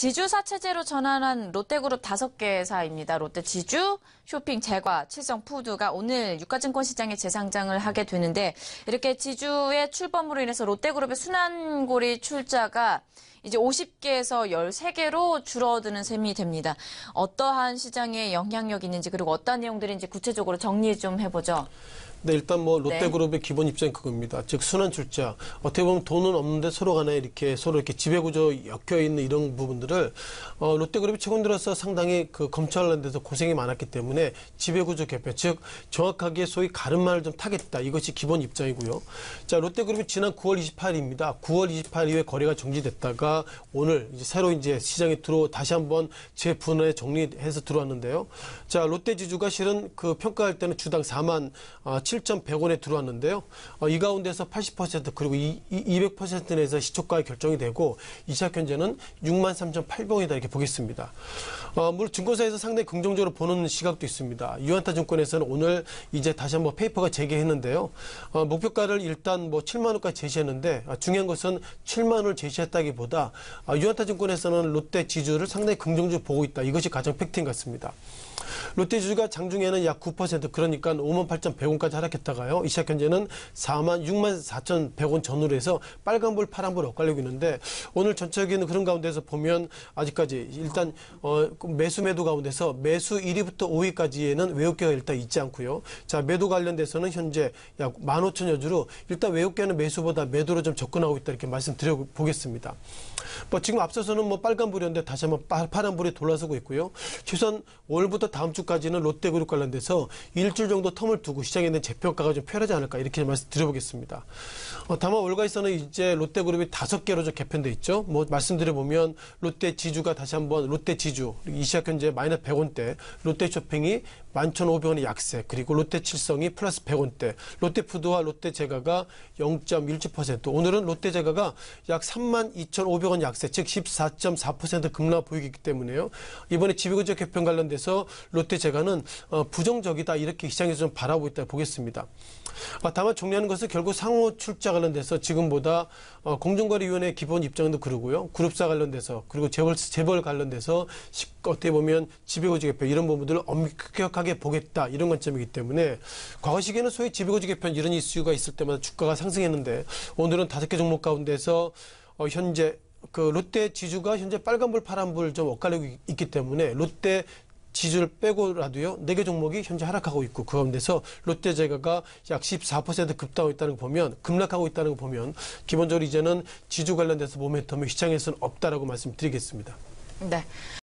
지주사 체제로 전환한 롯데그룹 다섯 개사입니다 롯데지주, 쇼핑, 재과 칠성푸드가 오늘 유가증권 시장에 재상장을 하게 되는데 이렇게 지주의 출범으로 인해서 롯데그룹의 순환고리 출자가 이제 50개에서 13개로 줄어드는 셈이 됩니다. 어떠한 시장에 영향력이 있는지 그리고 어떤 내용들인지 구체적으로 정리 좀 해보죠. 네, 일단 뭐 네. 롯데그룹의 네. 기본 입장이 그겁니다. 즉 순환 출자. 어떻게 보면 돈은 없는데 서로 간에 이렇게 서로 이렇게 지배구조 엮여 있는 이런 부분들을 어, 롯데그룹이 최근 들어서 상당히 그 검찰하는 데서 고생이 많았기 때문에 지배구조 개편, 즉 정확하게 소위 가름만을 좀 타겠다. 이것이 기본 입장이고요. 자, 롯데그룹이 지난 9월 28일입니다. 9월 28일에 거래가 정지됐다가 제가 오늘 이제 새로 이제 시장에 들어 다시 한번 제 분에 야 정리해서 들어왔는데요. 자, 롯데 지주가 실은 그 평가할 때는 주당 4만 7,100원에 아, 들어왔는데요. 어, 이 가운데서 80% 그리고 200% 내에서 시초가에 결정이 되고 이시 현재는 6만 3,800원이다 이렇게 보겠습니다. 어, 물론 증권사에서 상당히 긍정적으로 보는 시각도 있습니다. 유한타 증권에서는 오늘 이제 다시 한번 페이퍼가 재개했는데요. 어, 목표가를 일단 뭐 7만 원까지 제시했는데 아, 중요한 것은 7만 원을 제시했다기보다 있습니다. 아, 유한타증권에서는 롯데 지주를 상당히 긍정적으로 보고 있다. 이것이 가장 팩트인 것 같습니다. 롯데 주가 장중에는 약 9% 그러니까 58,100원까지 하락했다가요. 이시작 현재는 4만 64,100원 전후로 해서 빨간불 파란불 엇갈리고 있는데 오늘 전체적인 그런 가운데서 보면 아직까지 일단 어, 매수 매도 가운데서 매수 1위부터 5위까지에는 외국계가 일단 있지 않고요. 자 매도 관련돼서는 현재 약 15,000여 주로 일단 외국계는 매수보다 매도로 좀 접근하고 있다 이렇게 말씀드려 보겠습니다. 뭐 지금 앞서서는 뭐 빨간불이었는데 다시 한번 파란불이 돌아서고 있고요. 최소한 월부터 다음 주 주까지는 롯데그룹 관련돼서 일주일 정도 텀을 두고 시장에 있는 재평가가 좀 편하지 않을까 이렇게 말씀드려보겠습니다. 어, 다만 월가에서는 이제 롯데그룹이 다섯 개로 개편돼 있죠. 뭐 말씀드려보면 롯데 지주가 다시 한번 롯데 지주 이시작 현재 마이너스 100원대 롯데 쇼핑이 11,500원의 약세 그리고 롯데 칠성이 플러스 100원대 롯데푸드와 롯데제가가0.17% 오늘은 롯데제가가약 32,500원 약세 즉 14.4% 급락 보이기 때문에요. 이번에 지배구조 개편 관련돼서 롯데 국대 재가는 어, 부정적이다 이렇게 시장에서 좀 바라보고 있다 보겠습니다. 아, 다만 정리하는 것은 결국 상호 출자 관련돼서 지금보다 어, 공정거래위원회 기본 입장도 그러고요. 그룹사 관련돼서 그리고 재벌, 재벌 관련돼서 어떻게 보면 지배구조 개편 이런 부분들을 엄격하게 보겠다 이런 관점이기 때문에 과거 시기에는 소위 지배구조 개편 이런 이슈가 있을 때마다 주가가 상승했는데 오늘은 다섯 개 종목 가운데서 어, 현재 그 롯데 지주가 현재 빨간불 파란불 좀 엇갈리고 있기 때문에 롯데 지수를 빼고라도요. 네 개 종목이 현재 하락하고 있고 그 가운데서 롯데제과가 약 14% 급등하고 있다는 거 보면 급락하고 있다는 거 보면 기본적으로 이제는 지주 관련돼서 모멘텀이 시장에서는 없다라고 말씀드리겠습니다. 네.